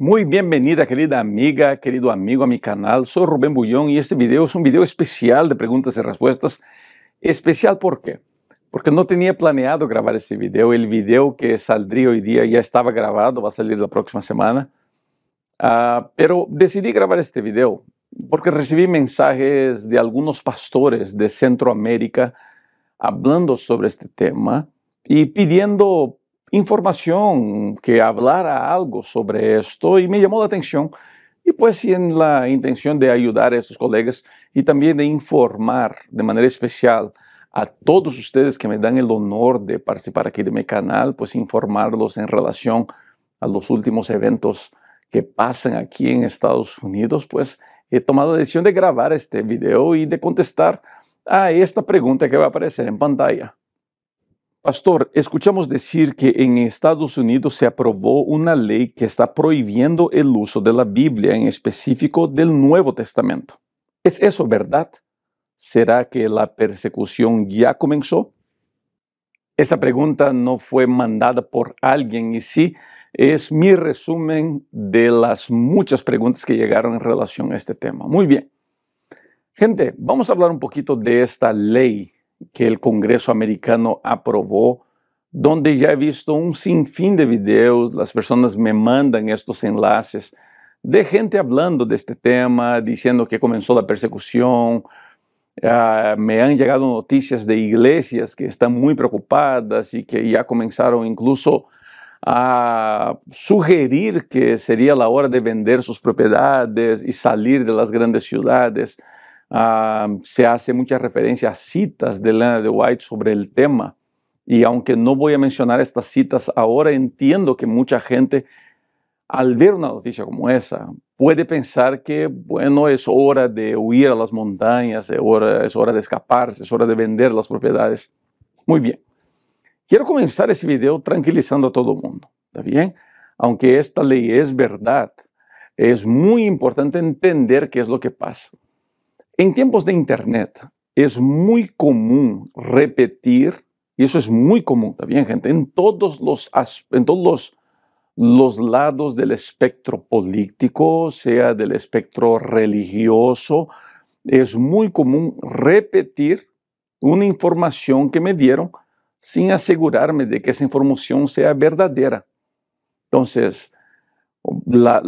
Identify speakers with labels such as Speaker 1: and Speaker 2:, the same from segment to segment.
Speaker 1: Muy bienvenida querida amiga, querido amigo a mi canal. Soy Rubén Bullón y este video es un video especial de preguntas y respuestas. Especial ¿por Porque no tenía planeado grabar este video. El video que saldría hoy día ya estaba grabado, va a salir la próxima semana. Ah, pero decidí grabar este video porque recibí mensajes de algunos pastores de Centroamérica hablando sobre este tema y pidiendo información que hablara algo sobre esto y me llamó la atención. Y pues y en la intención de ayudar a estos colegas y también de informar de manera especial a todos ustedes que me dan el honor de participar aquí de mi canal, pues informarlos en relación a los últimos eventos que pasan aquí en Estados Unidos, pues he tomado la decisión de grabar este video y de contestar a esta pregunta que va a aparecer en pantalla. Pastor, escuchamos decir que en Estados Unidos se aprobó una ley que está prohibiendo el uso de la Biblia, en específico del Nuevo Testamento. ¿Es eso verdad? ¿Será que la persecución ya comenzó? Esa pregunta no fue mandada por alguien y sí es mi resumen de las muchas preguntas que llegaron en relación a este tema. Muy bien. Gente, vamos a hablar un poquito de esta ley que el Congreso americano aprobó, donde ya he visto un sinfín de videos, las personas me mandan estos enlaces de gente hablando de este tema, diciendo que comenzó la persecución. Ah, me han llegado noticias de iglesias que están muy preocupadas y que ya comenzaron incluso a sugerir que sería la hora de vender sus propiedades y salir de las grandes ciudades se hace muchas referencias a citas de Lena de White sobre el tema. Y aunque no voy a mencionar estas citas ahora, entiendo que mucha gente al ver una noticia como esa puede pensar que, bueno, es hora de huir a las montañas, es hora, de escaparse, es hora de vender las propiedades. Muy bien. Quiero comenzar este video tranquilizando a todo el mundo, ¿está bien? Aunque esta ley es verdad, es muy importante entender qué es lo que pasa. En tiempos de Internet es muy común repetir, y eso es muy común también, gente, en todos los, en todos los, lados del espectro político, sea del espectro religioso, es muy común repetir una información que me dieron sin asegurarme de que esa información sea verdadera. Entonces, la,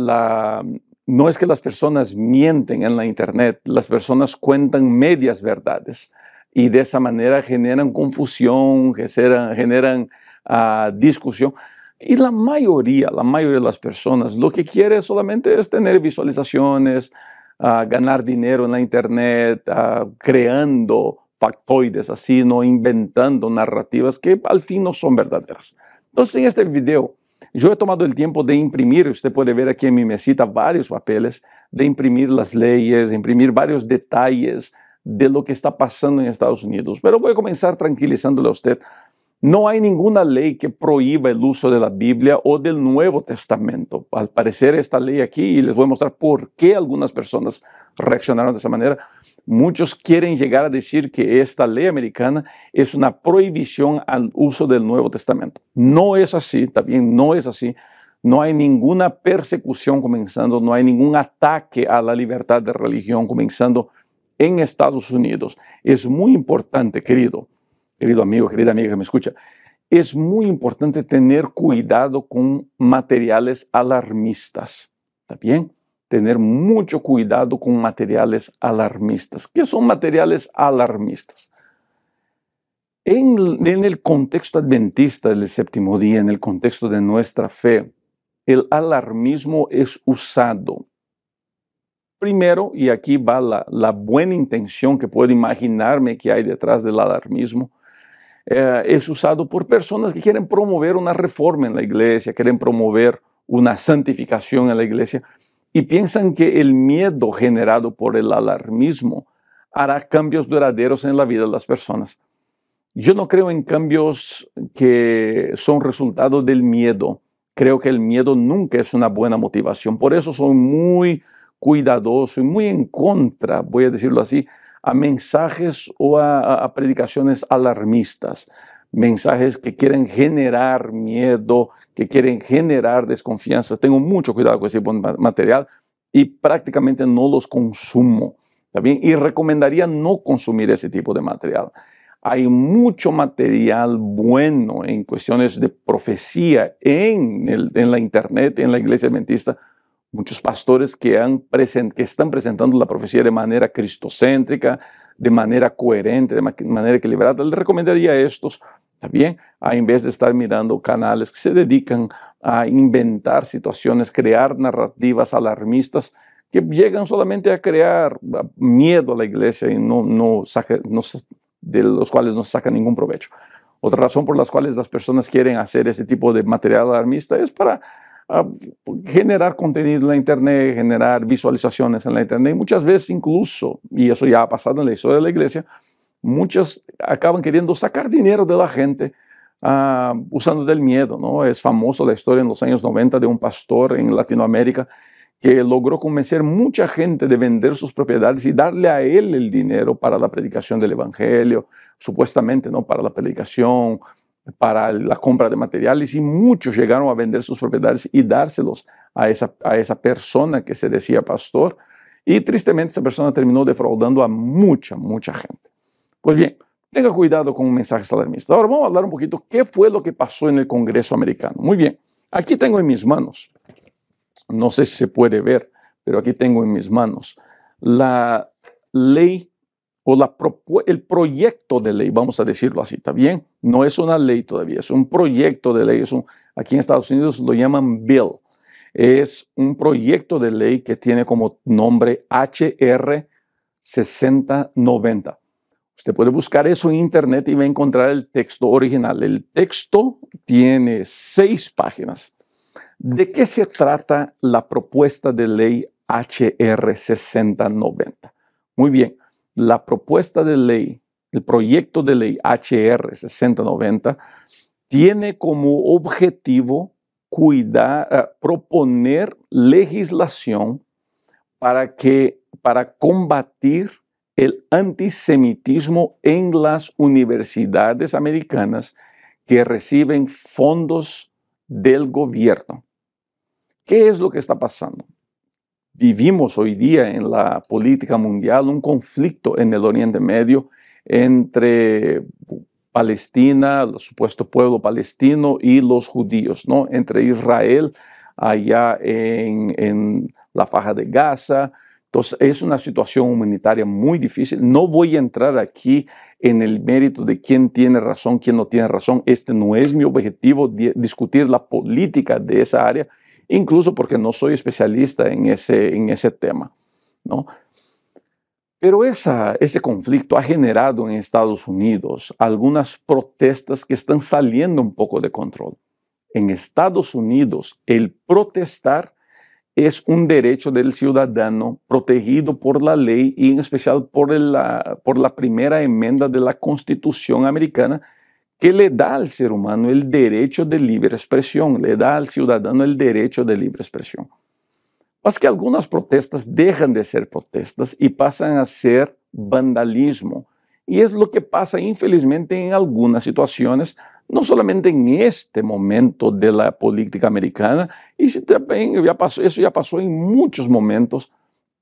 Speaker 1: no es que las personas mienten en la Internet, las personas cuentan medias verdades y de esa manera generan confusión, generan, ah, discusión. Y la mayoría, la mayoría de las personas lo que quiere solamente es tener visualizaciones, ah, ganar dinero en la Internet, ah, creando factoides así, no inventando narrativas que al fin no son verdaderas. Entonces en este video yo he tomado el tiempo de imprimir, usted puede ver aquí en mi mesita varios papeles, de imprimir las leyes, imprimir varios detalles de lo que está pasando en Estados Unidos. Pero voy a comenzar tranquilizándole a usted no hay ninguna ley que prohíba el uso de la Biblia o del Nuevo Testamento. Al parecer esta ley aquí, y les voy a mostrar por qué algunas personas reaccionaron de esa manera, muchos quieren llegar a decir que esta ley americana es una prohibición al uso del Nuevo Testamento. No es así, también no es así. No hay ninguna persecución comenzando, no hay ningún ataque a la libertad de religión comenzando en Estados Unidos. Es muy importante, querido querido amigo, querida amiga que me escucha, es muy importante tener cuidado con materiales alarmistas. ¿Está bien? Tener mucho cuidado con materiales alarmistas. ¿Qué son materiales alarmistas? En, el contexto adventista del séptimo día, en el contexto de nuestra fe, el alarmismo es usado Primero, y aquí va la, la, buena intención que puedo imaginarme que hay detrás del alarmismo, eh, es usado por personas que quieren promover una reforma en la iglesia, quieren promover una santificación en la iglesia y piensan que el miedo generado por el alarmismo hará cambios duraderos en la vida de las personas. Yo no creo en cambios que son resultado del miedo. Creo que el miedo nunca es una buena motivación. Por eso soy muy cuidadoso y muy en contra, voy a decirlo así, a mensajes o a, predicaciones alarmistas, mensajes que quieren generar miedo, que quieren generar desconfianza. Tengo mucho cuidado con ese tipo de material y prácticamente no los consumo. ¿está Y recomendaría no consumir ese tipo de material. Hay mucho material bueno en cuestiones de profecía en, en la internet, en la iglesia adventista, muchos pastores que, están presentando la profecía de manera cristocéntrica, de manera coherente, de manera equilibrada, les recomendaría a estos también, a ah, en vez de estar mirando canales que se dedican a inventar situaciones, crear narrativas alarmistas que llegan solamente a crear ah, miedo a la iglesia y no, no, de los cuales no se saca ningún provecho. Otra razón por las cuales las personas quieren hacer este tipo de material alarmista es para a generar contenido en la Internet, generar visualizaciones en la Internet. Y muchas veces incluso, y eso ya ha pasado en la historia de la iglesia, muchas acaban queriendo sacar dinero de la gente ah, usando del miedo. ¿no? Es famosa la historia en los años 90 de un pastor en Latinoamérica que logró convencer mucha gente de vender sus propiedades y darle a él el dinero para la predicación del Evangelio, supuestamente no para la predicación, para la compra de materiales y muchos llegaron a vender sus propiedades y dárselos a esa, a esa persona que se decía pastor. Y tristemente esa persona terminó defraudando a mucha, mucha gente. Pues bien, tenga cuidado con un mensaje alarmista. Ahora vamos a hablar un poquito qué fue lo que pasó en el Congreso americano. Muy bien, aquí tengo en mis manos, no sé si se puede ver, pero aquí tengo en mis manos la ley el proyecto de ley, vamos a decirlo así, ¿está bien? No es una ley todavía, es un proyecto de ley, es aquí en Estados Unidos lo llaman bill, es un proyecto de ley que tiene como nombre HR 6090. Usted puede buscar eso en internet y va a encontrar el texto original. El texto tiene seis páginas. ¿De qué se trata la propuesta de ley HR 6090? Muy bien, la propuesta de ley, el proyecto de ley HR 6090, tiene como objetivo cuidar, eh, proponer legislación para, que, para combatir el antisemitismo en las universidades americanas que reciben fondos del gobierno. ¿Qué es lo que está pasando? vivimos hoy día en la política mundial un conflicto en el Oriente Medio entre Palestina, el supuesto pueblo palestino, y los judíos, ¿no? entre Israel allá en, en la faja de Gaza. Entonces, es una situación humanitaria muy difícil. No voy a entrar aquí en el mérito de quién tiene razón, quién no tiene razón. Este no es mi objetivo, discutir la política de esa área incluso porque no soy especialista en ese, en ese tema. ¿no? Pero ese conflicto ha generado en Estados Unidos algunas protestas que están saliendo un poco de control. En Estados Unidos, el protestar es un derecho del ciudadano protegido por la ley y en especial por la, por la primera enmienda de la Constitución americana, que le da al ser humano el derecho de libre expresión, le da al ciudadano el derecho de libre expresión. Mas que algunas protestas dejan de ser protestas y pasan a ser vandalismo. Y es lo que pasa infelizmente en algunas situaciones, no solamente en este momento de la política americana, y también ya pasó, eso ya pasó en muchos momentos,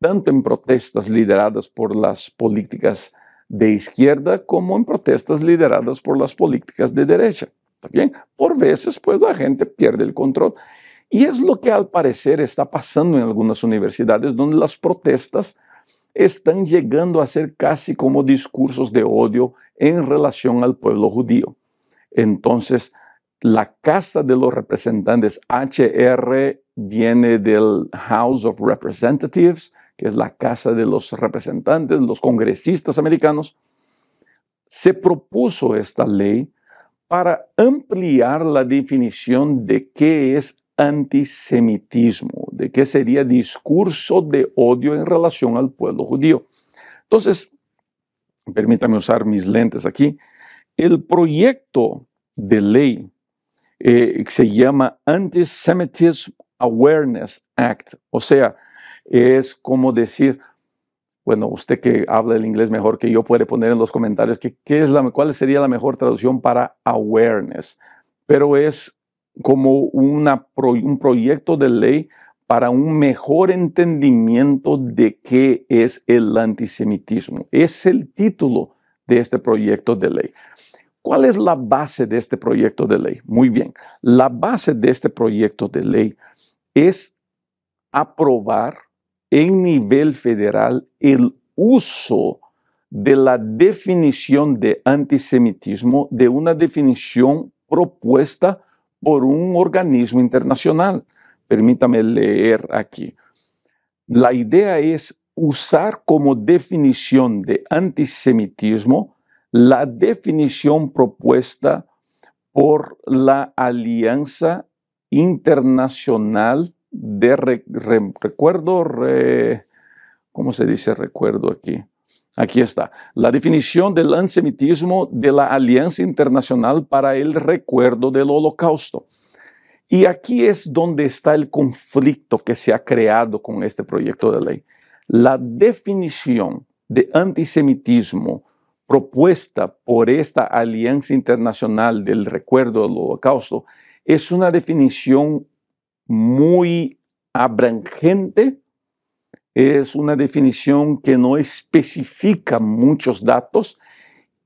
Speaker 1: tanto en protestas lideradas por las políticas de izquierda como en protestas lideradas por las políticas de derecha. Por veces, pues la gente pierde el control. Y es lo que al parecer está pasando en algunas universidades donde las protestas están llegando a ser casi como discursos de odio en relación al pueblo judío. Entonces, la Casa de los Representantes, HR, viene del House of Representatives, que es la Casa de los Representantes, los congresistas americanos, se propuso esta ley para ampliar la definición de qué es antisemitismo, de qué sería discurso de odio en relación al pueblo judío. Entonces, permítame usar mis lentes aquí, el proyecto de ley que eh, se llama Antisemitism Awareness Act, o sea, es como decir, bueno, usted que habla el inglés mejor que yo puede poner en los comentarios es la, cuál sería la mejor traducción para awareness, pero es como un proyecto de ley para un mejor entendimiento de qué es el antisemitismo. Es el título de este proyecto de ley. ¿Cuál es la base de este proyecto de ley? Muy bien, la base de este proyecto de ley es aprobar en nivel federal el uso de la definición de antisemitismo, de una definición propuesta por un organismo internacional. Permítame leer aquí. La idea es usar como definición de antisemitismo la definición propuesta por la Alianza Internacional de recuerdo, ¿cómo se dice recuerdo aquí? Aquí está. La definición del antisemitismo de la Alianza Internacional para el Recuerdo del Holocausto. Y aquí es donde está el conflicto que se ha creado con este proyecto de ley. La definición de antisemitismo propuesta por esta Alianza Internacional del Recuerdo del Holocausto es una definición muy abrangente es una definición que no especifica muchos datos,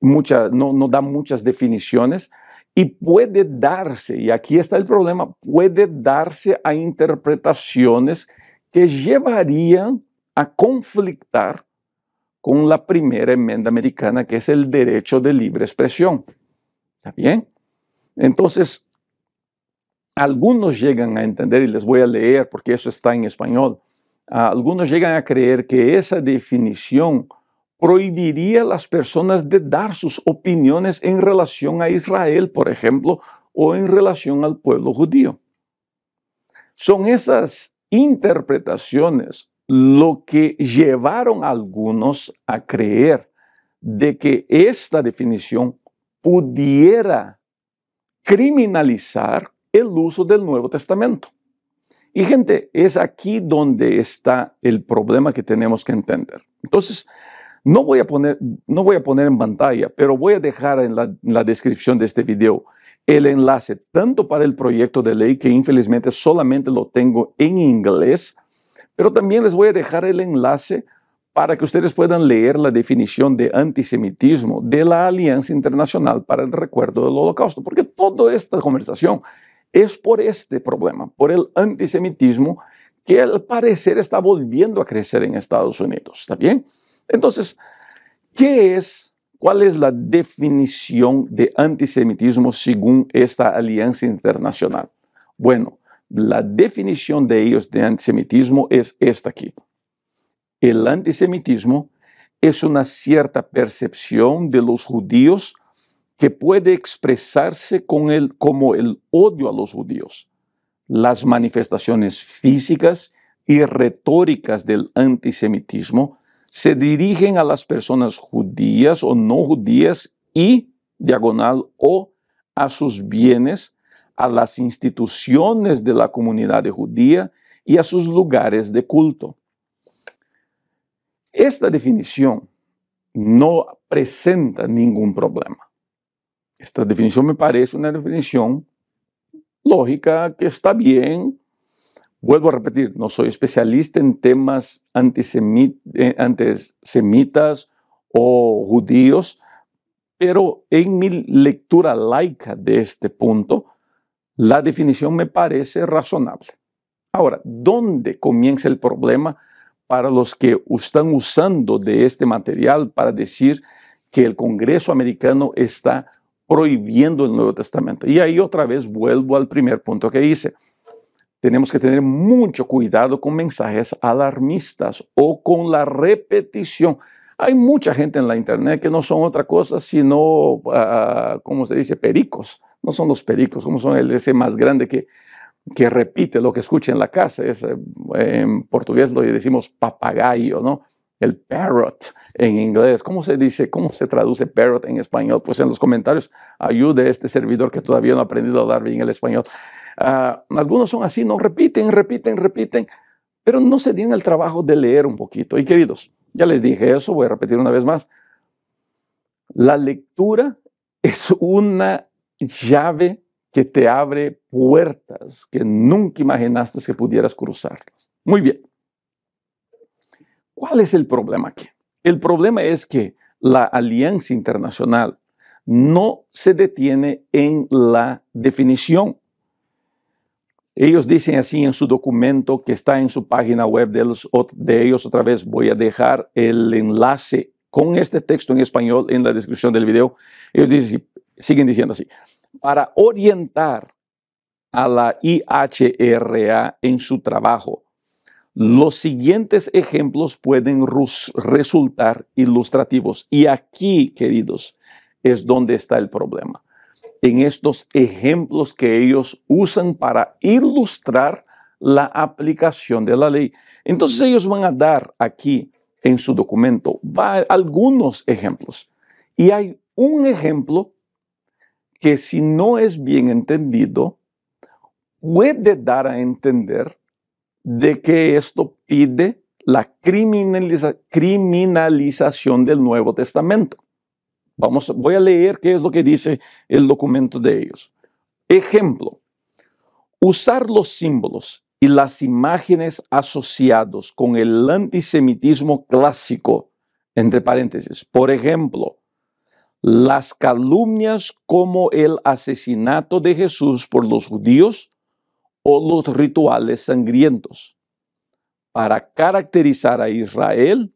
Speaker 1: no, no da muchas definiciones y puede darse, y aquí está el problema, puede darse a interpretaciones que llevarían a conflictar con la primera enmienda americana, que es el derecho de libre expresión. ¿Está bien? Entonces, algunos llegan a entender, y les voy a leer porque eso está en español, ah, algunos llegan a creer que esa definición prohibiría a las personas de dar sus opiniones en relación a Israel, por ejemplo, o en relación al pueblo judío. Son esas interpretaciones lo que llevaron a algunos a creer de que esta definición pudiera criminalizar el uso del Nuevo Testamento. Y gente, es aquí donde está el problema que tenemos que entender. Entonces, no voy a poner, no voy a poner en pantalla, pero voy a dejar en la, en la descripción de este video el enlace tanto para el proyecto de ley, que infelizmente solamente lo tengo en inglés, pero también les voy a dejar el enlace para que ustedes puedan leer la definición de antisemitismo de la Alianza Internacional para el Recuerdo del Holocausto, porque toda esta conversación es por este problema, por el antisemitismo, que al parecer está volviendo a crecer en Estados Unidos. ¿Está bien? Entonces, ¿qué es? ¿Cuál es la definición de antisemitismo según esta alianza internacional? Bueno, la definición de ellos de antisemitismo es esta aquí. El antisemitismo es una cierta percepción de los judíos que puede expresarse con como el odio a los judíos, las manifestaciones físicas y retóricas del antisemitismo se dirigen a las personas judías o no judías y, diagonal, o a sus bienes, a las instituciones de la comunidad judía y a sus lugares de culto. Esta definición no presenta ningún problema. Esta definición me parece una definición lógica que está bien. Vuelvo a repetir, no soy especialista en temas eh, antisemitas o judíos, pero en mi lectura laica de este punto, la definición me parece razonable. Ahora, ¿dónde comienza el problema para los que están usando de este material para decir que el Congreso americano está prohibiendo el Nuevo Testamento. Y ahí otra vez vuelvo al primer punto que hice. Tenemos que tener mucho cuidado con mensajes alarmistas o con la repetición. Hay mucha gente en la internet que no son otra cosa sino, como ah, ah, ¿cómo se dice? Pericos. No son los pericos, como son el ese más grande que, que repite lo que escucha en la casa. Es, eh, en portugués lo decimos papagayo, ¿no? el parrot en inglés. ¿Cómo se dice? ¿Cómo se traduce parrot en español? Pues en los comentarios ayude a este servidor que todavía no ha aprendido a dar bien el español. Ah, algunos son así, no repiten, repiten, repiten, pero no se dieron el trabajo de leer un poquito. Y queridos, ya les dije eso, voy a repetir una vez más. La lectura es una llave que te abre puertas que nunca imaginaste que pudieras cruzarlas. Muy bien. ¿Cuál es el problema aquí? El problema es que la alianza internacional no se detiene en la definición. Ellos dicen así en su documento que está en su página web de, de ellos. Otra vez voy a dejar el enlace con este texto en español en la descripción del video. Ellos dicen, siguen diciendo así. Para orientar a la IHRA en su trabajo, los siguientes ejemplos pueden resultar ilustrativos. Y aquí, queridos, es donde está el problema. En estos ejemplos que ellos usan para ilustrar la aplicación de la ley. Entonces ellos van a dar aquí en su documento algunos ejemplos. Y hay un ejemplo que si no es bien entendido, puede dar a entender de que esto pide la criminalización del Nuevo Testamento. Vamos, voy a leer qué es lo que dice el documento de ellos. Ejemplo, usar los símbolos y las imágenes asociados con el antisemitismo clásico, entre paréntesis, por ejemplo, las calumnias como el asesinato de Jesús por los judíos o los rituales sangrientos para caracterizar a Israel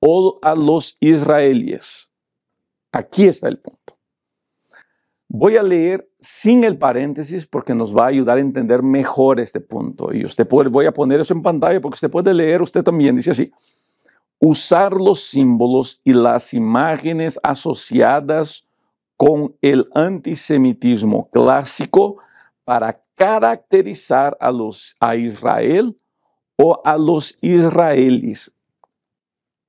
Speaker 1: o a los israelíes. Aquí está el punto. Voy a leer sin el paréntesis porque nos va a ayudar a entender mejor este punto. Y usted puede, voy a poner eso en pantalla porque usted puede leer usted también. Dice así, usar los símbolos y las imágenes asociadas con el antisemitismo clásico para caracterizar a, los, a Israel o a los israelíes.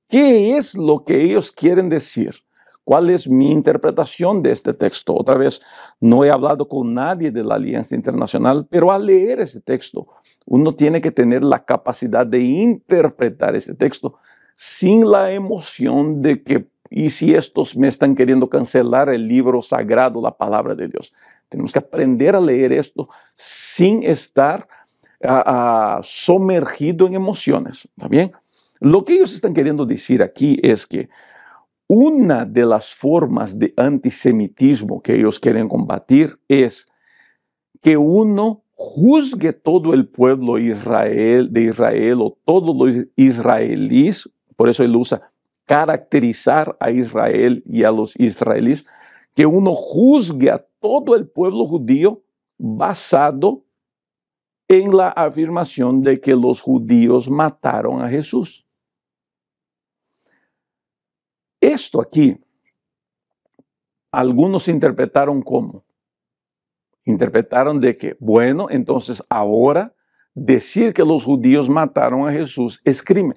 Speaker 1: ¿Qué es lo que ellos quieren decir? ¿Cuál es mi interpretación de este texto? Otra vez, no he hablado con nadie de la Alianza Internacional, pero al leer ese texto, uno tiene que tener la capacidad de interpretar ese texto sin la emoción de que y si estos me están queriendo cancelar el libro sagrado, la palabra de Dios. Tenemos que aprender a leer esto sin estar ah, ah, sumergido en emociones. Lo que ellos están queriendo decir aquí es que una de las formas de antisemitismo que ellos quieren combatir es que uno juzgue todo el pueblo Israel, de Israel o todos los israelíes, por eso él usa caracterizar a Israel y a los israelíes, que uno juzgue a todo el pueblo judío basado en la afirmación de que los judíos mataron a Jesús. Esto aquí, algunos interpretaron como, interpretaron de que, bueno, entonces ahora decir que los judíos mataron a Jesús es crimen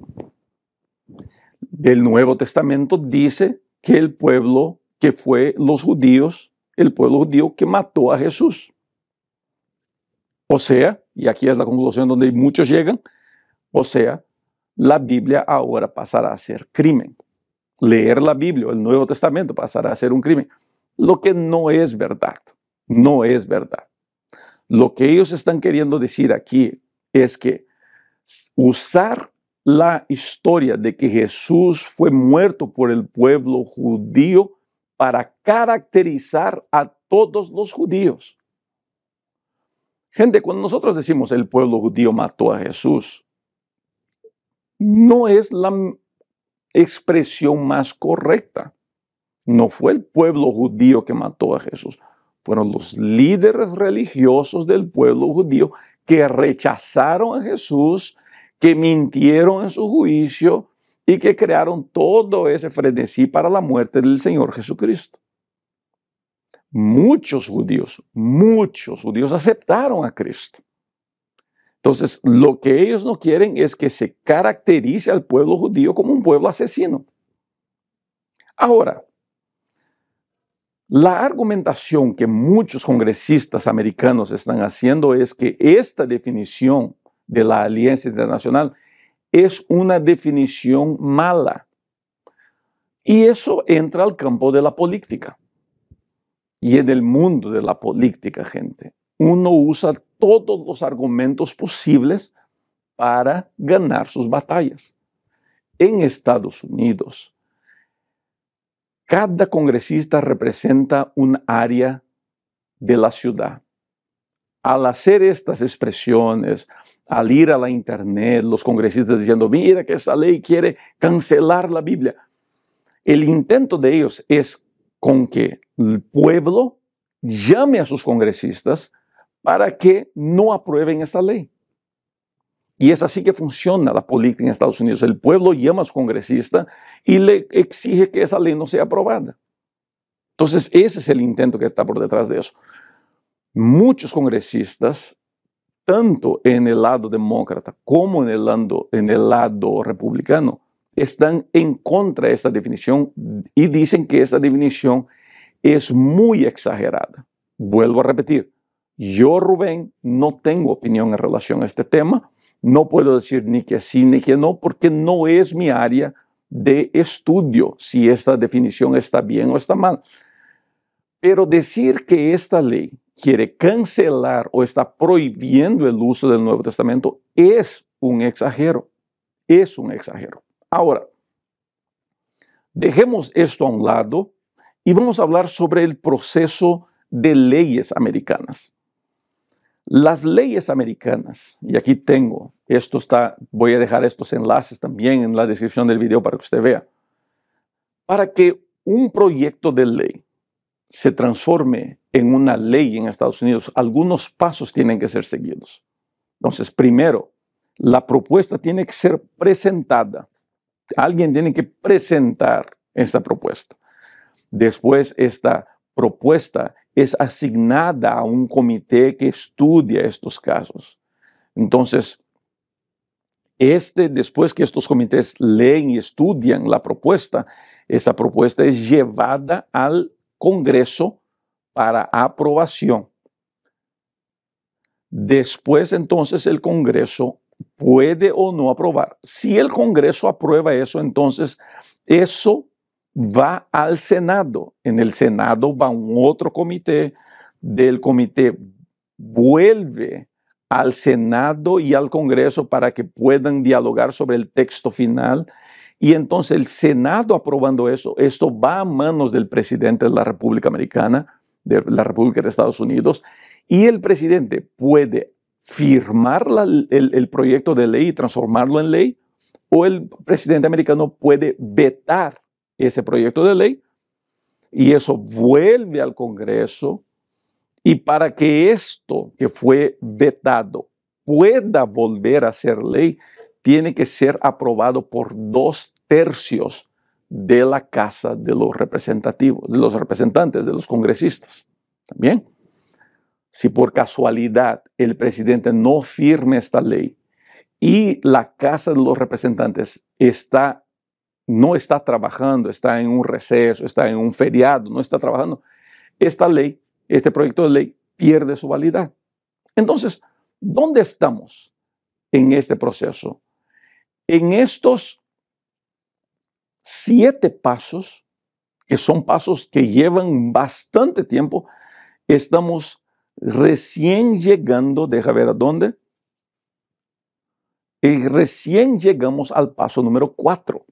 Speaker 1: del Nuevo Testamento dice que el pueblo que fue los judíos, el pueblo judío que mató a Jesús. O sea, y aquí es la conclusión donde muchos llegan, o sea, la Biblia ahora pasará a ser crimen. Leer la Biblia, el Nuevo Testamento pasará a ser un crimen, lo que no es verdad, no es verdad. Lo que ellos están queriendo decir aquí es que usar la historia de que Jesús fue muerto por el pueblo judío para caracterizar a todos los judíos. Gente, cuando nosotros decimos el pueblo judío mató a Jesús, no es la expresión más correcta. No fue el pueblo judío que mató a Jesús, fueron los líderes religiosos del pueblo judío que rechazaron a Jesús que mintieron en su juicio y que crearon todo ese frenesí para la muerte del Señor Jesucristo. Muchos judíos, muchos judíos aceptaron a Cristo. Entonces, lo que ellos no quieren es que se caracterice al pueblo judío como un pueblo asesino. Ahora, la argumentación que muchos congresistas americanos están haciendo es que esta definición de la Alianza Internacional, es una definición mala. Y eso entra al campo de la política. Y en el mundo de la política, gente, uno usa todos los argumentos posibles para ganar sus batallas. En Estados Unidos, cada congresista representa un área de la ciudad al hacer estas expresiones, al ir a la internet, los congresistas diciendo, mira que esa ley quiere cancelar la Biblia. El intento de ellos es con que el pueblo llame a sus congresistas para que no aprueben esta ley. Y es así que funciona la política en Estados Unidos. El pueblo llama a su congresista y le exige que esa ley no sea aprobada. Entonces, ese es el intento que está por detrás de eso muchos congresistas, tanto en el lado demócrata como en el lado, en el lado republicano, están en contra de esta definición y dicen que esta definición es muy exagerada. Vuelvo a repetir, yo, Rubén, no tengo opinión en relación a este tema, no puedo decir ni que sí ni que no, porque no es mi área de estudio si esta definición está bien o está mal. Pero decir que esta ley quiere cancelar o está prohibiendo el uso del Nuevo Testamento es un exagero. Es un exagero. Ahora, dejemos esto a un lado y vamos a hablar sobre el proceso de leyes americanas. Las leyes americanas, y aquí tengo, esto está, voy a dejar estos enlaces también en la descripción del video para que usted vea. Para que un proyecto de ley se transforme en una ley en Estados Unidos, algunos pasos tienen que ser seguidos. Entonces, primero, la propuesta tiene que ser presentada. Alguien tiene que presentar esta propuesta. Después, esta propuesta es asignada a un comité que estudia estos casos. Entonces, este, después que estos comités leen y estudian la propuesta, esa propuesta es llevada al Congreso para aprobación. Después entonces el Congreso puede o no aprobar. Si el Congreso aprueba eso, entonces eso va al Senado. En el Senado va un otro comité, del comité vuelve al Senado y al Congreso para que puedan dialogar sobre el texto final. Y entonces el Senado aprobando eso, esto va a manos del presidente de la República Americana de la República de Estados Unidos, y el presidente puede firmar el, el, proyecto de ley y transformarlo en ley, o el presidente americano puede vetar ese proyecto de ley y eso vuelve al Congreso y para que esto que fue vetado pueda volver a ser ley, tiene que ser aprobado por dos tercios de la Casa de los Representativos, de los representantes, de los congresistas. También, si por casualidad el presidente no firme esta ley y la Casa de los Representantes está, no está trabajando, está en un receso, está en un feriado, no está trabajando, esta ley, este proyecto de ley pierde su validad. Entonces, ¿dónde estamos en este proceso? En estos siete pasos, que son pasos que llevan bastante tiempo, estamos recién llegando, deja ver a dónde, y recién llegamos al paso número cuatro.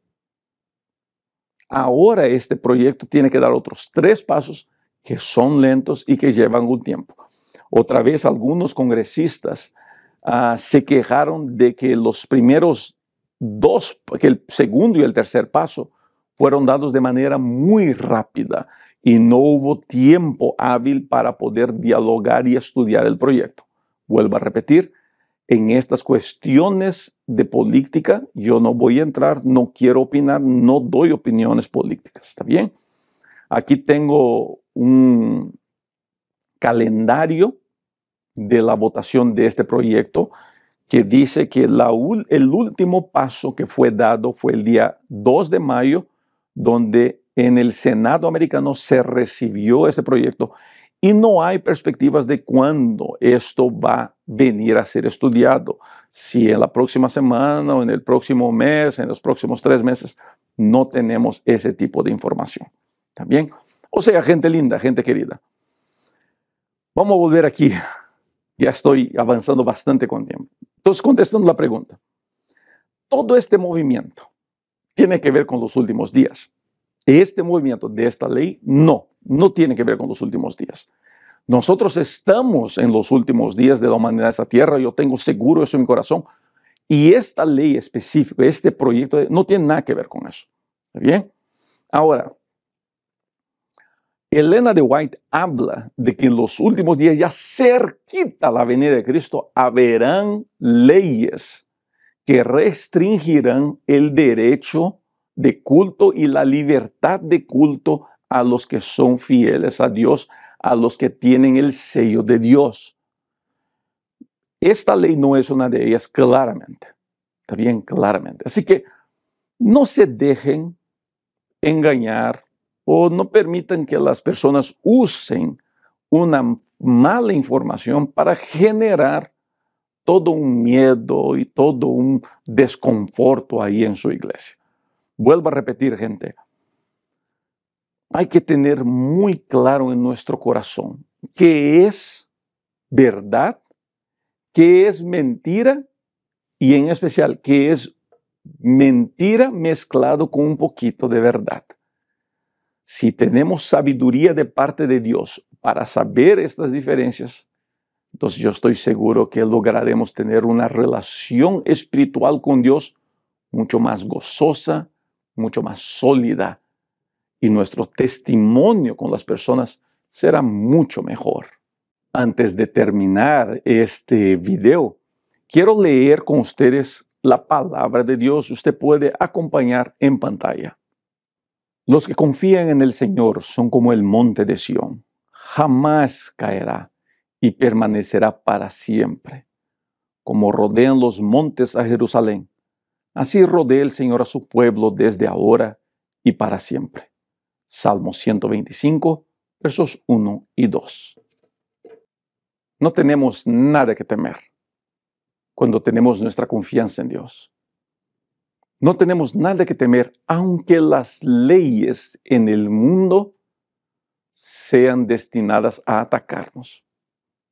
Speaker 1: Ahora este proyecto tiene que dar otros tres pasos que son lentos y que llevan un tiempo. Otra vez algunos congresistas ah, se quejaron de que los primeros dos, que el segundo y el tercer paso fueron dados de manera muy rápida y no hubo tiempo hábil para poder dialogar y estudiar el proyecto. Vuelvo a repetir, en estas cuestiones de política yo no voy a entrar, no quiero opinar, no doy opiniones políticas, ¿está bien? Aquí tengo un calendario de la votación de este proyecto que dice que el último paso que fue dado fue el día 2 de mayo, donde en el Senado americano se recibió ese proyecto y no hay perspectivas de cuándo esto va a venir a ser estudiado. Si en la próxima semana o en el próximo mes, en los próximos tres meses, no tenemos ese tipo de información. También, O sea, gente linda, gente querida. Vamos a volver aquí ya estoy avanzando bastante con tiempo. Entonces, contestando la pregunta, todo este movimiento tiene que ver con los últimos días. Este movimiento de esta ley no, no tiene que ver con los últimos días. Nosotros estamos en los últimos días de la humanidad de esta tierra, yo tengo seguro eso en mi corazón, y esta ley específica, este proyecto, no tiene nada que ver con eso. ¿Está bien? Ahora, Elena de White habla de que en los últimos días, ya cerquita la venida de Cristo, haberán leyes que restringirán el derecho de culto y la libertad de culto a los que son fieles a Dios, a los que tienen el sello de Dios. Esta ley no es una de ellas, claramente. Está bien, claramente. Así que no se dejen engañar o no permitan que las personas usen una mala información para generar todo un miedo y todo un desconforto ahí en su iglesia. Vuelvo a repetir, gente, hay que tener muy claro en nuestro corazón qué es verdad, qué es mentira y en especial qué es mentira mezclado con un poquito de verdad si tenemos sabiduría de parte de Dios para saber estas diferencias, entonces yo estoy seguro que lograremos tener una relación espiritual con Dios mucho más gozosa, mucho más sólida y nuestro testimonio con las personas será mucho mejor. Antes de terminar este video, quiero leer con ustedes la palabra de Dios. Usted puede acompañar en pantalla. Los que confían en el Señor son como el monte de Sión, jamás caerá y permanecerá para siempre. Como rodean los montes a Jerusalén, así rodea el Señor a su pueblo desde ahora y para siempre. Salmo 125, versos 1 y 2. No tenemos nada que temer cuando tenemos nuestra confianza en Dios. No tenemos nada que temer, aunque las leyes en el mundo sean destinadas a atacarnos.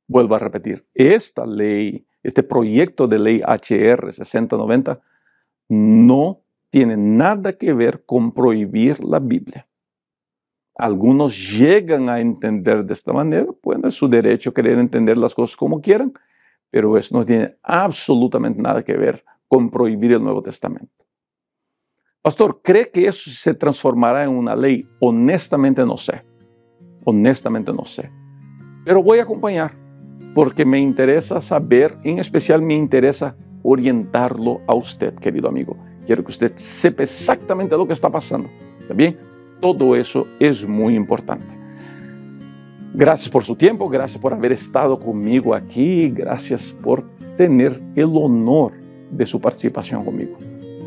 Speaker 1: Vuelvo a repetir, esta ley, este proyecto de ley HR 6090 no tiene nada que ver con prohibir la Biblia. Algunos llegan a entender de esta manera, pueden su derecho querer entender las cosas como quieran, pero eso no tiene absolutamente nada que ver con prohibir el Nuevo Testamento. Pastor, ¿cree que eso se transformará en una ley? Honestamente no sé. Honestamente no sé. Pero voy a acompañar porque me interesa saber, en especial me interesa orientarlo a usted, querido amigo. Quiero que usted sepa exactamente lo que está pasando. ¿Está bien? Todo eso es muy importante. Gracias por su tiempo, gracias por haber estado conmigo aquí, gracias por tener el honor de su participación conmigo.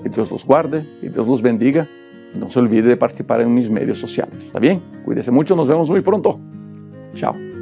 Speaker 1: Que Dios los guarde, que Dios los bendiga. No se olvide de participar en mis medios sociales. ¿Está bien? Cuídese mucho, nos vemos muy pronto. Chao.